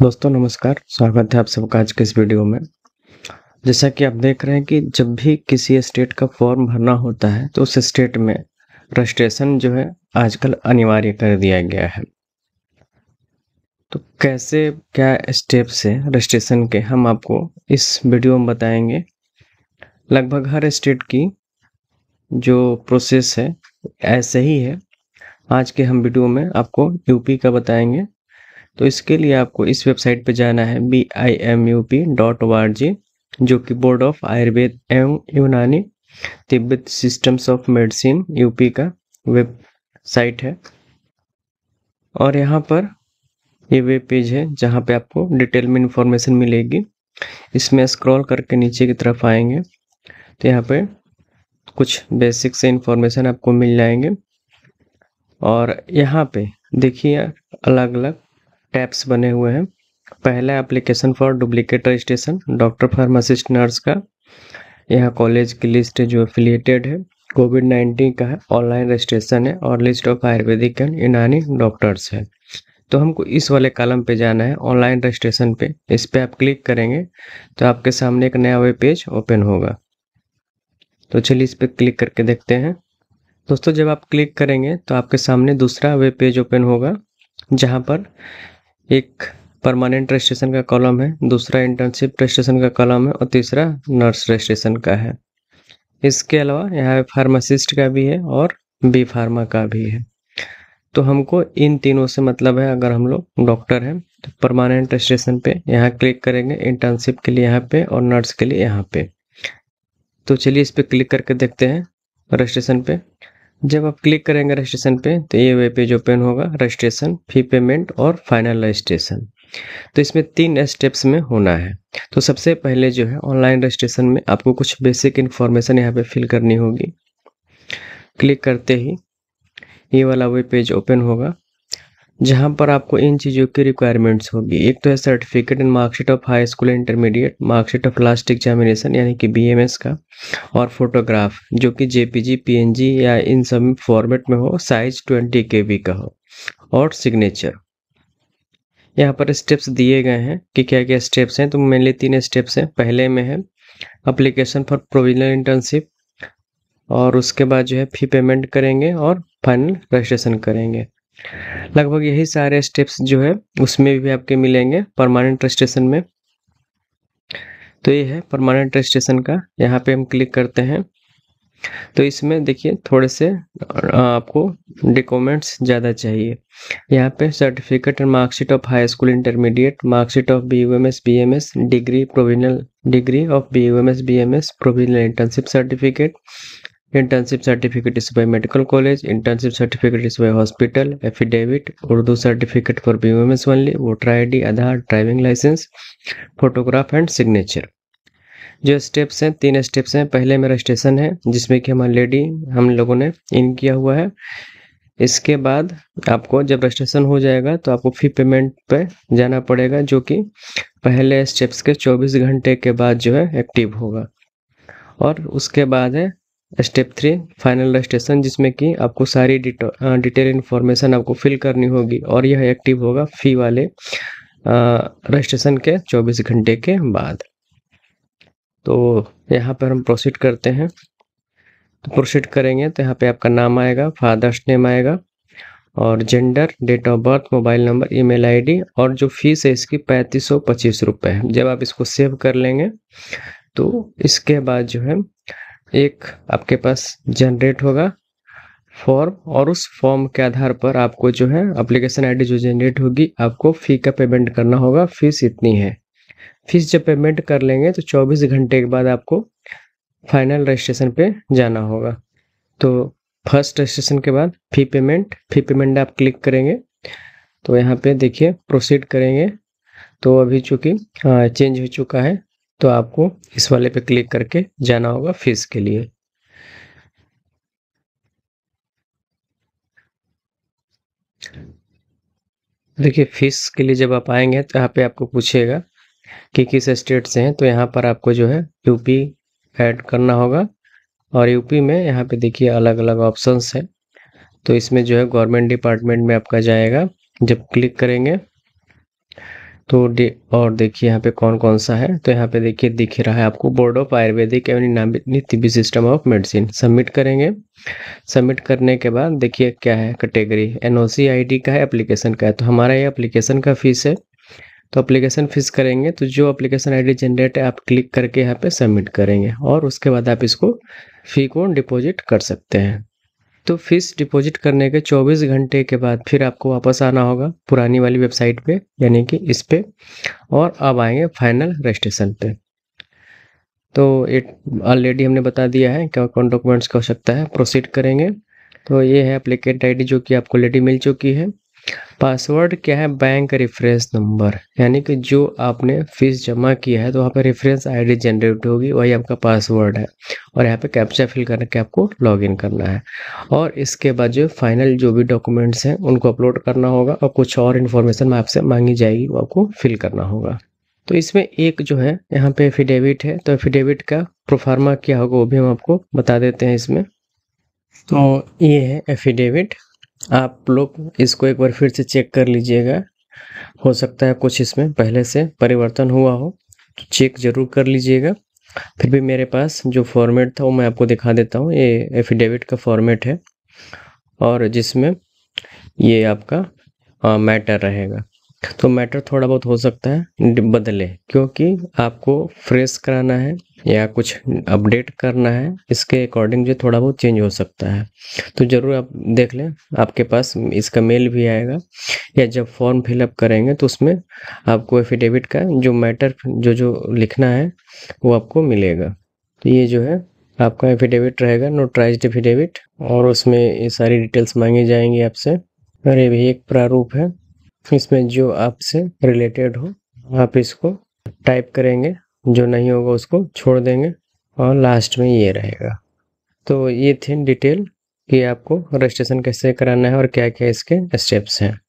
दोस्तों नमस्कार स्वागत है आप सबका आज के इस वीडियो में जैसा कि आप देख रहे हैं कि जब भी किसी स्टेट का फॉर्म भरना होता है तो उस स्टेट में रजिस्ट्रेशन जो है आजकल अनिवार्य कर दिया गया है तो कैसे क्या स्टेप्स है रजिस्ट्रेशन के हम आपको इस वीडियो में बताएंगे लगभग हर स्टेट की जो प्रोसेस है ऐसे ही है आज के हम वीडियो में आपको यूपी का बताएंगे तो इसके लिए आपको इस वेबसाइट पे जाना है B I M U P dot O R G जो कि बोर्ड ऑफ आयुर्वेद एवं यूनानी तिब्बत सिस्टम्स ऑफ मेडिसिन यूपी का वेबसाइट है और यहाँ पर ये वेब पेज है जहाँ पे आपको डिटेल में इंफॉर्मेशन मिलेगी इसमें स्क्रॉल करके नीचे की तरफ आएंगे तो यहाँ पे कुछ बेसिक से इंफॉर्मेशन आपको मिल जाएंगे और यहाँ पे देखिए अलग अलग टैप्स बने हुए हैं पहला application for duplicate registration doctor pharmacist nurse का यहाँ कॉलेज की लिस्ट जो एफिलिएटेड है कोविड नाइन्टीन का है ऑनलाइन रजिस्ट्रेशन है और list of ayurvedic and Unani doctors है तो हमको इस वाले कॉलम पे जाना है ऑनलाइन रजिस्ट्रेशन पे इस पर आप क्लिक करेंगे तो आपके सामने एक नया वेब पेज ओपन होगा तो चलिए इस पर क्लिक करके देखते हैं दोस्तों जब आप क्लिक करेंगे तो आपके सामने दूसरा वेब पेज ओपन होगा जहाँ पर एक परमानेंट रजिस्ट्रेशन का कॉलम है दूसरा इंटर्नशिप रजिस्ट्रेशन का कॉलम है और तीसरा नर्स रजिस्ट्रेशन का है इसके अलावा यहाँ फार्मासिस्ट का भी है और बी फार्मा का भी है तो हमको इन तीनों से मतलब है अगर हम लोग डॉक्टर हैं तो परमानेंट रजिस्ट्रेशन पे यहाँ क्लिक करेंगे इंटर्नशिप के लिए यहाँ पे और नर्स के लिए यहाँ पे तो चलिए इस पर क्लिक करके देखते हैं रजिस्ट्रेशन पे जब आप क्लिक करेंगे रजिस्ट्रेशन पे तो ये वेब पेज ओपन होगा रजिस्ट्रेशन फी पेमेंट और फाइनल रजिस्ट्रेशन तो इसमें तीन स्टेप्स में होना है तो सबसे पहले जो है ऑनलाइन रजिस्ट्रेशन में आपको कुछ बेसिक इन्फॉर्मेशन यहाँ पे फिल करनी होगी क्लिक करते ही ये वाला वेब पेज ओपन होगा जहाँ पर आपको इन चीज़ों की रिक्वायरमेंट्स होगी एक तो है certificate and marksheet of high school intermediate marksheet of last examination यानी कि बीएमएस का और फोटोग्राफ जो कि जेपीजी पीएनजी या इन सब फॉर्मेट में हो साइज ट्वेंटी के का हो और सिग्नेचर यहाँ पर स्टेप्स दिए गए हैं कि क्या क्या स्टेप्स हैं तो मेनली तीन स्टेप्स हैं पहले में है अप्लीकेशन फॉर प्रोविजनल इंटर्नशिप और उसके बाद जो है फी पेमेंट करेंगे और फाइनल रजिस्ट्रेशन करेंगे लगभग यही सारे स्टेप्स जो है उसमें भी आपके मिलेंगे परमानेंट रजिस्ट्रेशन में तो ये है परमानेंट रजिस्ट्रेशन का यहाँ पे हम क्लिक करते हैं तो इसमें देखिए थोड़े से आपको डॉक्यूमेंट्स ज़्यादा चाहिए यहाँ पे certificate and marksheet of high school intermediate marksheet of B U M S B M S degree provisional degree of B U M S B M S provisional internship certificate internship certificate is by medical college internship certificate is by hospital affidavit Urdu certificate for B M S only voter I D Aadhaar driving licence photograph and signature जो steps हैं तीन steps हैं पहले मेरा station है जिसमें कि हम ऑलरेडी हम लोगों ने इन किया हुआ है इसके बाद आपको जब रजिस्ट्रेशन हो जाएगा तो आपको फी पेमेंट पे जाना पड़ेगा जो कि पहले स्टेप्स के 24 घंटे के बाद जो है एक्टिव होगा और उसके बाद है स्टेप थ्री फाइनल रजिस्ट्रेशन जिसमें कि आपको सारी डिटेल इन्फॉर्मेशन आपको फिल करनी होगी और यह एक्टिव होगा फी वाले रजिस्ट्रेशन के 24 घंटे के बाद तो यहाँ पर हम प्रोसीड करते हैं तो प्रोसीड करेंगे तो यहाँ पे आपका नाम आएगा फादर्स नेम आएगा और gender date of birth mobile number email ID और जो फीस है इसकी पैंतीस सौ पच्चीस रुपये है जब आप इसको सेव कर लेंगे तो इसके बाद जो है एक आपके पास जनरेट होगा फॉर्म और उस फॉर्म के आधार पर आपको जो है अप्लीकेशन आई जो जनरेट होगी आपको फ़ी का पेमेंट करना होगा फीस इतनी है फीस जब पेमेंट कर लेंगे तो 24 घंटे के बाद आपको फाइनल रजिस्ट्रेशन पे जाना होगा तो फर्स्ट रजिस्ट्रेशन के बाद फी पेमेंट फी पेमेंट आप क्लिक करेंगे तो यहाँ पे देखिए प्रोसीड करेंगे तो अभी चूँकि चेंज हो चुका है तो आपको इस वाले पे क्लिक करके जाना होगा फीस के लिए देखिए फीस के लिए जब आप आएंगे तो यहाँ पे आपको पूछेगा कि किस स्टेट से हैं तो यहाँ पर आपको जो है यूपी ऐड करना होगा और यूपी में यहाँ पे देखिए अलग अलग ऑप्शंस हैं तो इसमें जो है गवर्नमेंट डिपार्टमेंट में आपका जाएगा जब क्लिक करेंगे तो दे, और देखिए यहाँ पे कौन कौन सा है तो यहाँ पे देखिए दिख रहा है आपको बोर्ड ऑफ आयुर्वेदिक एवं तिब्बी सिस्टम ऑफ मेडिसिन सबमिट करेंगे सबमिट करने के बाद देखिए क्या है कैटेगरी एनओसी आईडी का है एप्लीकेशन का है तो हमारा ये एप्लीकेशन का फीस है तो अप्लीकेशन फीस करेंगे तो जो अप्लीकेशन आई जनरेट है आप क्लिक करके यहाँ पे सबमिट करेंगे और उसके बाद आप इसको फ़ी को डिपोजिट कर सकते हैं तो फीस डिपॉजिट करने के 24 घंटे के बाद फिर आपको वापस आना होगा पुरानी वाली वेबसाइट पे यानी कि इस पे और अब आएंगे फाइनल रजिस्ट्रेशन पे तो ये ऑलरेडी हमने बता दिया है क्या कौन डॉक्यूमेंट्स की आवश्यकता है प्रोसीड करेंगे तो ये है अप्लीकेट आईडी जो कि आपको ऑलरेडी मिल चुकी है पासवर्ड क्या है बैंक रेफरेंस नंबर यानी कि जो आपने फीस जमा किया है तो वहाँ पे रेफरेंस आईडी जनरेट होगी वही आपका पासवर्ड है और यहाँ पे कैप्चा फिल करके आपको लॉगिन करना है और इसके बाद जो फाइनल जो भी डॉक्यूमेंट्स हैं उनको अपलोड करना होगा और कुछ और इन्फॉर्मेशन आपसे मांगी जाएगी वो आपको फिल करना होगा तो इसमें एक जो है यहाँ पे एफिडेविट है तो एफिडेविट का प्रोफार्मा क्या होगा वो भी हम आपको बता देते हैं इसमें तो ये है एफिडेविट आप लोग इसको एक बार फिर से चेक कर लीजिएगा हो सकता है कुछ इसमें पहले से परिवर्तन हुआ हो तो चेक ज़रूर कर लीजिएगा फिर भी मेरे पास जो फॉर्मेट था वो मैं आपको दिखा देता हूँ ये एफिडेविट का फॉर्मेट है और जिसमें ये आपका मैटर रहेगा तो मैटर थोड़ा बहुत हो सकता है बदले क्योंकि आपको फ्रेश कराना है या कुछ अपडेट करना है इसके अकॉर्डिंग जो थोड़ा बहुत चेंज हो सकता है तो ज़रूर आप देख लें आपके पास इसका मेल भी आएगा या जब फॉर्म फिलअप करेंगे तो उसमें आपको एफिडेविट का जो मैटर जो जो लिखना है वो आपको मिलेगा तो ये जो है आपका एफिडेविट रहेगा नोटराइज एफिडेविट और उसमें ये सारी डिटेल्स मांगी जाएंगी आपसे और ये भी एक प्रारूप है इसमें जो आपसे रिलेटेड हो आप इसको टाइप करेंगे जो नहीं होगा उसको छोड़ देंगे और लास्ट में ये रहेगा तो ये थी डिटेल कि आपको रजिस्ट्रेशन कैसे कराना है और क्या क्या इसके स्टेप्स हैं